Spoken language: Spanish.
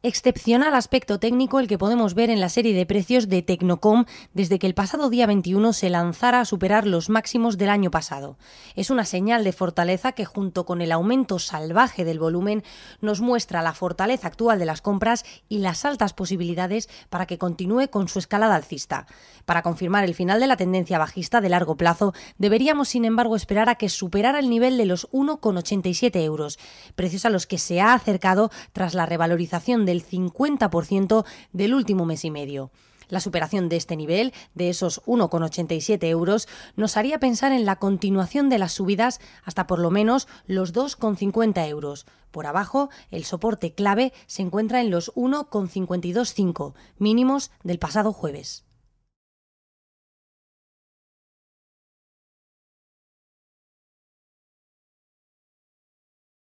Excepcional aspecto técnico el que podemos ver en la serie de precios de Tecnocom desde que el pasado día 21 se lanzara a superar los máximos del año pasado. Es una señal de fortaleza que junto con el aumento salvaje del volumen nos muestra la fortaleza actual de las compras y las altas posibilidades para que continúe con su escalada alcista. Para confirmar el final de la tendencia bajista de largo plazo deberíamos sin embargo esperar a que superara el nivel de los 1,87 euros, precios a los que se ha acercado tras la revalorización del 50% del último mes y medio. La superación de este nivel, de esos 1,87 euros, nos haría pensar en la continuación de las subidas hasta por lo menos los 2,50 euros. Por abajo, el soporte clave se encuentra en los 1,525, mínimos del pasado jueves.